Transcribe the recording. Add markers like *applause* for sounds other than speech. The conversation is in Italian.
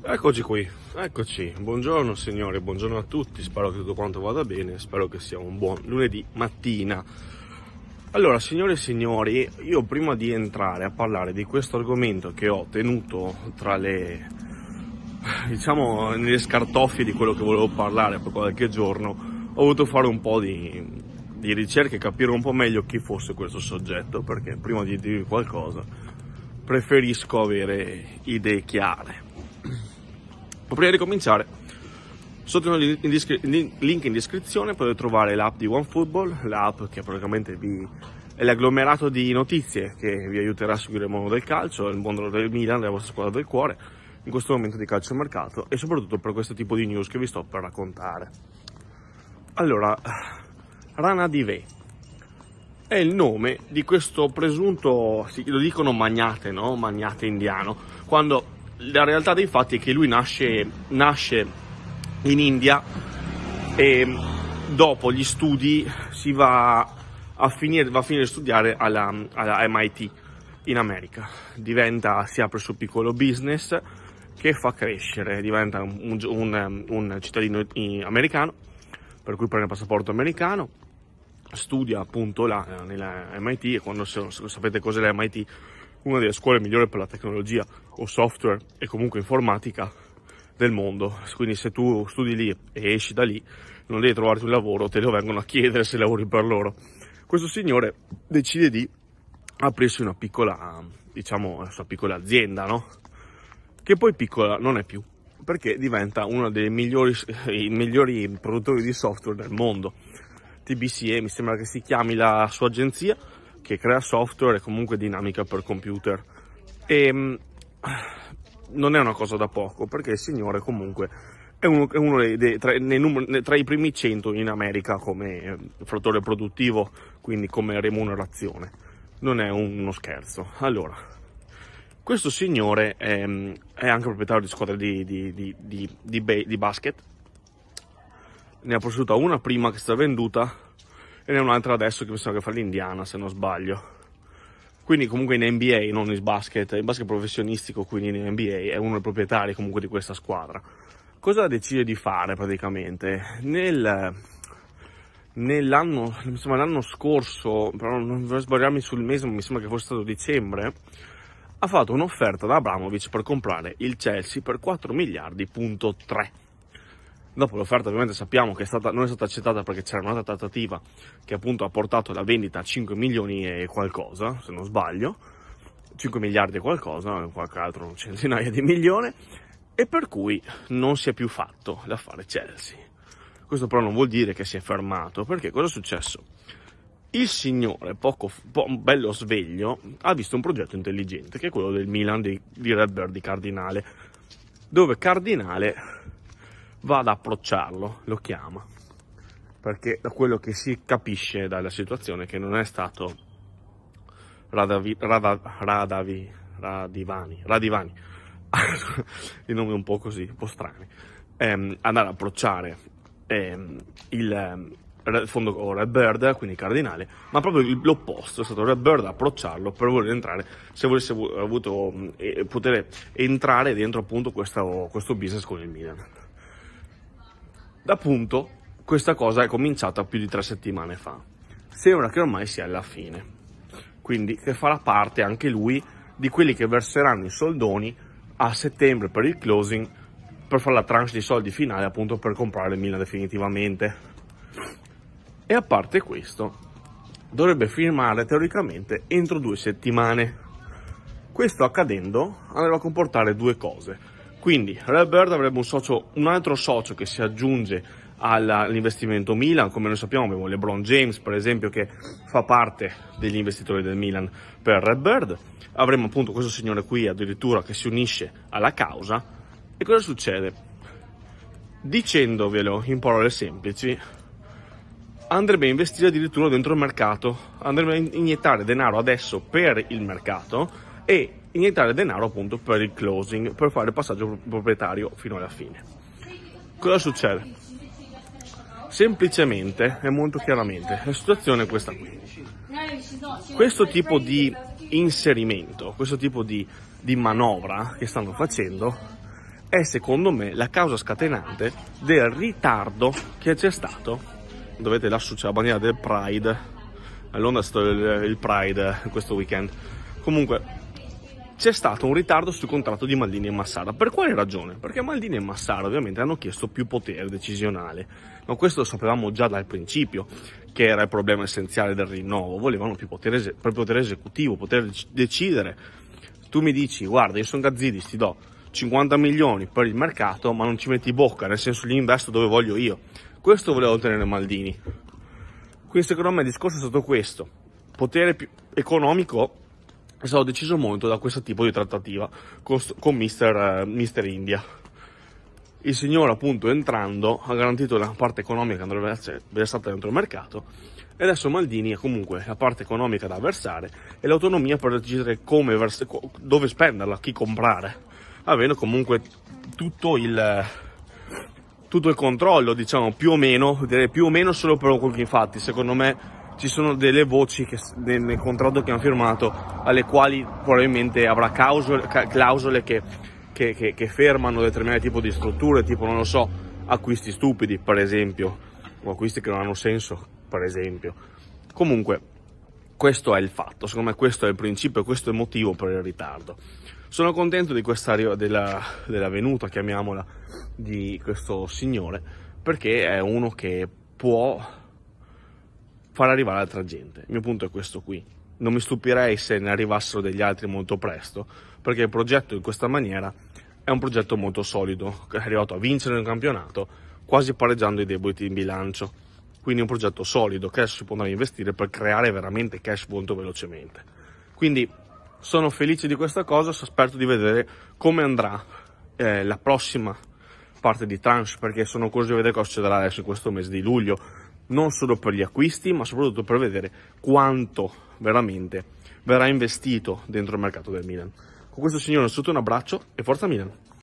Eccoci qui, eccoci, buongiorno signori, buongiorno a tutti, spero che tutto quanto vada bene, spero che sia un buon lunedì mattina. Allora signore e signori, io prima di entrare a parlare di questo argomento che ho tenuto tra le, diciamo, nelle scartoffie di quello che volevo parlare per qualche giorno, ho voluto fare un po' di, di ricerca e capire un po' meglio chi fosse questo soggetto, perché prima di dirvi qualcosa preferisco avere idee chiare. Ma prima di cominciare, sotto il link in descrizione potete trovare l'app di OneFootball, l'app che praticamente vi è l'agglomerato di notizie che vi aiuterà a seguire il mondo del calcio, il mondo del Milan, la vostra squadra del cuore, in questo momento di calcio mercato e soprattutto per questo tipo di news che vi sto per raccontare. Allora, Rana Dive è il nome di questo presunto, lo dicono magnate, no? Magnate indiano, quando la realtà dei fatti è che lui nasce, nasce in India e dopo gli studi si va a finire, va a finire di studiare alla, alla MIT in America. Diventa, si apre il suo piccolo business che fa crescere, diventa un, un, un cittadino americano, per cui prende il passaporto americano, studia appunto là nella MIT e quando se, se sapete cos'è la MIT una delle scuole migliori per la tecnologia o software e comunque informatica del mondo. Quindi se tu studi lì e esci da lì, non devi trovarti un lavoro, te lo vengono a chiedere se lavori per loro. Questo signore decide di aprirsi una piccola, diciamo, una sua piccola azienda, no? Che poi piccola non è più, perché diventa uno dei migliori, migliori produttori di software del mondo. TBCE mi sembra che si chiami la sua agenzia, che crea software e comunque dinamica per computer. E ehm, non è una cosa da poco, perché il signore comunque è uno, è uno dei, dei, tra, numeri, tra, i primi 100 in America come eh, fattore produttivo, quindi come remunerazione. Non è un, uno scherzo. Allora, questo signore è, ehm, è anche proprietario di squadre di, di, di, di basket. Ne ha posseduta una prima che si è venduta e ne è un'altra adesso che mi sa che fa l'Indiana se non sbaglio quindi comunque in NBA non in basket in basket professionistico quindi in NBA è uno dei proprietari comunque di questa squadra cosa decide di fare praticamente nel nell'anno l'anno scorso però non vorrei sbagliarmi sul mese ma mi sembra che fosse stato dicembre ha fatto un'offerta da Abramovic per comprare il Chelsea per 4 miliardi punto 3 Dopo l'offerta ovviamente sappiamo che è stata, non è stata accettata perché c'era un'altra trattativa che appunto ha portato la vendita a 5 milioni e qualcosa, se non sbaglio, 5 miliardi e qualcosa, qualche altro centinaia di milioni, e per cui non si è più fatto l'affare Chelsea. Questo però non vuol dire che si è fermato, perché cosa è successo? Il signore, poco, po, bello sveglio, ha visto un progetto intelligente, che è quello del Milan di, di Redbird di Cardinale, dove Cardinale va ad approcciarlo, lo chiama, perché da quello che si capisce dalla situazione che non è stato Radavi, Rada, Radavi, Radivani, Radivani, *laughs* i nomi un po' così, un po' strani, ehm, andare ad approcciare ehm, ehm il, fondo o Red Bird, quindi cardinale, ma proprio l'opposto è stato Red Bird approcciarlo per voler entrare, se volesse avuto, eh, poter entrare dentro appunto questa, questo business con il Milan. Da punto, questa cosa è cominciata più di tre settimane fa. Sembra che ormai sia alla fine, quindi che farà parte anche lui di quelli che verseranno i soldoni a settembre per il closing per fare la tranche di soldi finale appunto per comprare il Milan definitivamente. E a parte questo, dovrebbe firmare teoricamente entro due settimane. Questo accadendo andrà a comportare due cose. Quindi Red Bird avrebbe un, socio, un altro socio che si aggiunge all'investimento Milan, come noi sappiamo abbiamo LeBron James per esempio che fa parte degli investitori del Milan per Red Bird, avremo appunto questo signore qui addirittura che si unisce alla causa e cosa succede? Dicendovelo in parole semplici, andrebbe a investire addirittura dentro il mercato, andrebbe a iniettare denaro adesso per il mercato e iniettare denaro appunto per il closing, per fare il passaggio proprietario fino alla fine. Cosa succede? Semplicemente e molto chiaramente la situazione è questa qui. Questo tipo di inserimento, questo tipo di, di manovra che stanno facendo è secondo me la causa scatenante del ritardo che c'è stato. Dovete lassù c'è la bandiera del Pride, a Londra è stato il, il Pride questo weekend. Comunque c'è stato un ritardo sul contratto di Maldini e Massara. Per quale ragione? Perché Maldini e Massara ovviamente hanno chiesto più potere decisionale, ma questo lo sapevamo già dal principio che era il problema essenziale del rinnovo, volevano più potere, più potere esecutivo, poter decidere. Tu mi dici, guarda, io sono Gazzidis, ti do 50 milioni per il mercato, ma non ci metti bocca, nel senso li investo dove voglio io. Questo voleva ottenere Maldini. Quindi secondo me il discorso è stato questo, potere economico è stato deciso molto da questo tipo di trattativa con, con Mister, eh, Mister India. Il signore, appunto, entrando, ha garantito la parte economica che andrebbe versata dentro il mercato e adesso Maldini ha comunque la parte economica da versare e l'autonomia per decidere come vers- dove spenderla, chi comprare, avendo comunque tutto il, tutto il controllo, diciamo, più o meno, direi più o meno solo per alcuni fatti, secondo me ci sono delle voci che, nel contratto che hanno firmato alle quali probabilmente avrà clausole, clausole che, che, che, che fermano determinati tipi di strutture, tipo non lo so, acquisti stupidi per esempio, o acquisti che non hanno senso per esempio. Comunque, questo è il fatto, secondo me questo è il principio, questo è il motivo per il ritardo. Sono contento di questa, della, della venuta, chiamiamola, di questo signore, perché è uno che può far arrivare altra gente. Il mio punto è questo qui. Non mi stupirei se ne arrivassero degli altri molto presto, perché il progetto in questa maniera è un progetto molto solido, che è arrivato a vincere un campionato quasi pareggiando i debiti in bilancio. Quindi un progetto solido che adesso si può andare a investire per creare veramente cash molto velocemente. Quindi sono felice di questa cosa, spero di vedere come andrà eh, la prossima parte di tranche perché sono curioso di vedere cosa succederà adesso in questo mese di luglio non solo per gli acquisti, ma soprattutto per vedere quanto veramente verrà investito dentro il mercato del Milan. Con questo signore sotto un abbraccio e forza Milan!